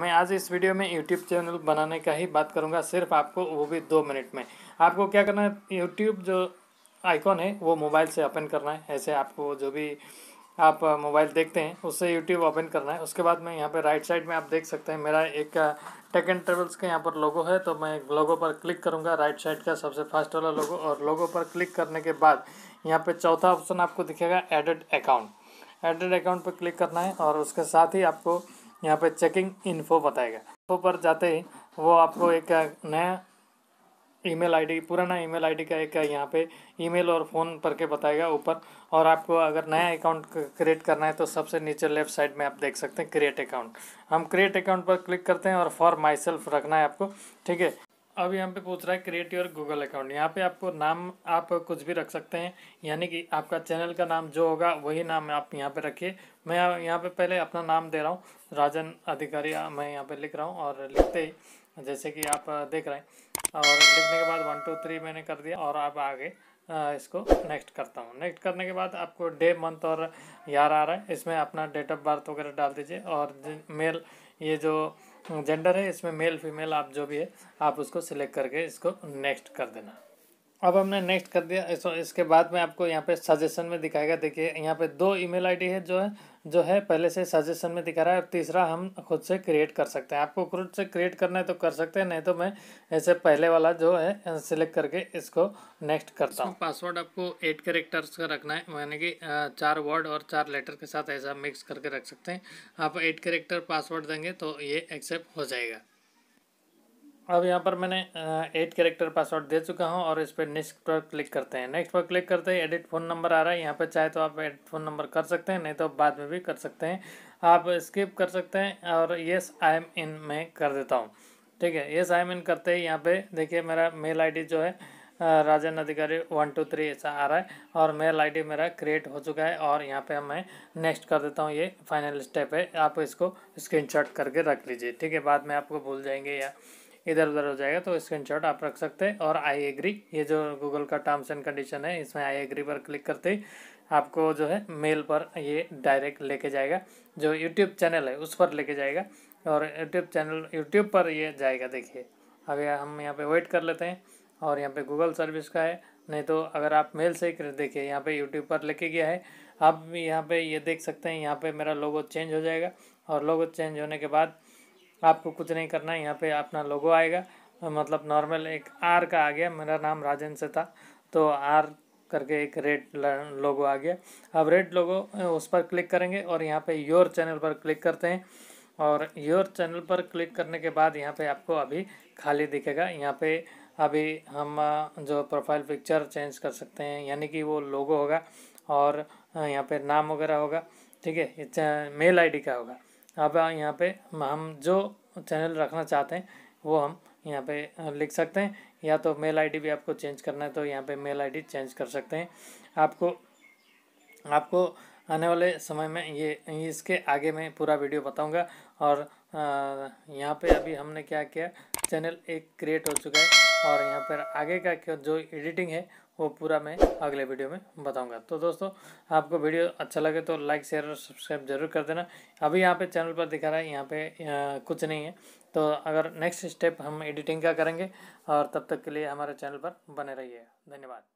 मैं आज इस वीडियो में यूट्यूब चैनल बनाने का ही बात करूंगा सिर्फ आपको वो भी दो मिनट में आपको क्या करना है यूट्यूब जो आइकॉन है वो मोबाइल से ओपन करना है ऐसे आपको जो भी आप मोबाइल देखते हैं उससे यूट्यूब ओपन करना है उसके बाद में यहाँ पर राइट साइड में आप देख सकते हैं मेरा एक टेक एंड ट्रेवल्स का यहाँ पर लोगो है तो मैं लोगो पर क्लिक करूँगा राइट साइड का सबसे फास्ट वाला लोगो और लोगो पर क्लिक करने के बाद यहाँ पर चौथा ऑप्शन आपको दिखेगा एडेड अकाउंट एडेड अकाउंट पर क्लिक करना है और उसके साथ ही आपको यहाँ पर चेकिंग इन्फो बताएगा इन्फो पर जाते ही वो आपको एक नया ईमेल आईडी पुराना ईमेल आईडी का एक यहाँ पे ईमेल और फ़ोन पर के बताएगा ऊपर और आपको अगर नया अकाउंट क्रिएट करना है तो सबसे नीचे लेफ्ट साइड में आप देख सकते हैं क्रिएट अकाउंट हम क्रिएट अकाउंट पर क्लिक करते हैं और फॉर माई सेल्फ रखना है आपको ठीक है अब यहाँ पे पूछ रहा है क्रिएट योर गूगल अकाउंट यहाँ पे आपको नाम आप कुछ भी रख सकते हैं यानी कि आपका चैनल का नाम जो होगा वही नाम आप यहाँ पे रखिए मैं यहाँ पे पहले अपना नाम दे रहा हूँ राजन अधिकारी मैं यहाँ पे लिख रहा हूँ और लिखते ही जैसे कि आप देख रहे हैं और लिखने के बाद वन टू थ्री मैंने कर दिया और आप आगे इसको नेक्स्ट करता हूँ नेक्स्ट करने के बाद आपको डे मंथ और यार आ रहा है इसमें अपना डेट ऑफ बर्थ वगैरह डाल दीजिए और मेल ये जो जेंडर है इसमें मेल फीमेल आप जो भी है आप उसको सिलेक्ट करके इसको नेक्स्ट कर देना अब हमने नेक्स्ट कर दिया सो इसके बाद में आपको यहाँ पे सजेशन में दिखाएगा देखिए यहाँ पे दो ईमेल आईडी है जो है जो है पहले से सजेशन में दिखा रहा है और तीसरा हम खुद से क्रिएट कर सकते हैं आपको खुद से क्रिएट करना है तो कर सकते हैं नहीं तो मैं ऐसे पहले वाला जो है सिलेक्ट करके इसको नेक्स्ट करता हूँ पासवर्ड आपको एट करेक्टर्स का रखना है यानी कि चार वर्ड और चार लेटर के साथ ऐसा मिक्स करके रख सकते हैं आप एट करेक्टर पासवर्ड देंगे तो ये एक्सेप्ट हो जाएगा अब यहाँ पर मैंने एट कैरेक्टर पासवर्ड दे चुका हूँ और इस पर नेक्स्ट पर क्लिक करते हैं नेक्स्ट पर क्लिक करते ही एडिट फ़ोन नंबर आ रहा है यहाँ पर चाहे तो आप एडिट फ़ोन नंबर कर सकते हैं नहीं तो बाद में भी कर सकते हैं आप स्किप कर सकते हैं और येस आई एम इन में कर देता हूँ ठीक है येस आई एम इन करते ही यहाँ पर देखिए मेरा मेल आई जो है राजन अधिकारी वन टू थ्री ऐसा आ रहा है और मेल आईडी मेरा क्रिएट हो चुका है और यहाँ पे मैं नेक्स्ट कर देता हूँ ये फाइनल स्टेप है आप इसको स्क्रीनशॉट करके रख लीजिए ठीक है बाद में आपको भूल जाएंगे या इधर उधर हो जाएगा तो स्क्रीनशॉट आप रख सकते हैं और आई एग्री ये जो गूगल का टर्म्स एंड कंडीशन है इसमें आई एग्री पर क्लिक करते ही आपको जो है मेल पर ये डायरेक्ट लेके जाएगा जो यूट्यूब चैनल है उस पर लेके जाएगा और यूट्यूब चैनल यूट्यूब पर ये जाएगा देखिए अब हम यहाँ पर वेट कर लेते हैं और यहाँ पर गूगल सर्विस का है नहीं तो अगर आप मेल से ही देखिए यहाँ पे यूट्यूब पर लेके गया है आप यहाँ पे ये देख सकते हैं यहाँ पे मेरा लोगो चेंज हो जाएगा और लोगो चेंज होने के बाद आपको कुछ नहीं करना है यहाँ पे अपना लोगो आएगा मतलब नॉर्मल एक आर का आ गया मेरा नाम राजेंद्र से था तो आर करके एक रेड लोगो आ गया अब रेड लोगो उस पर क्लिक करेंगे और यहाँ पे योर चैनल पर क्लिक करते हैं और योर चैनल पर क्लिक करने के बाद यहाँ पे आपको अभी खाली दिखेगा यहाँ पे अभी हम जो प्रोफाइल पिक्चर चेंज कर सकते हैं यानी कि वो लोगो होगा और यहाँ पे नाम वगैरह होगा ठीक है मेल आईडी का होगा अब यहाँ पे हम जो चैनल रखना चाहते हैं वो हम यहाँ पे लिख सकते हैं या तो मेल आईडी भी आपको चेंज करना है तो यहाँ पे मेल आईडी चेंज कर सकते हैं आपको आपको आने वाले समय में ये इसके आगे मैं पूरा वीडियो बताऊंगा और यहाँ पे अभी हमने क्या किया चैनल एक क्रिएट हो चुका है और यहाँ पर आगे का जो एडिटिंग है वो पूरा मैं अगले वीडियो में बताऊंगा तो दोस्तों आपको वीडियो अच्छा लगे तो लाइक शेयर और सब्सक्राइब जरूर कर देना अभी यहाँ पे चैनल पर दिखा रहा है यहाँ पे आ, कुछ नहीं है तो अगर नेक्स्ट स्टेप हम एडिटिंग का करेंगे और तब तक के लिए हमारे चैनल पर बने रहिए धन्यवाद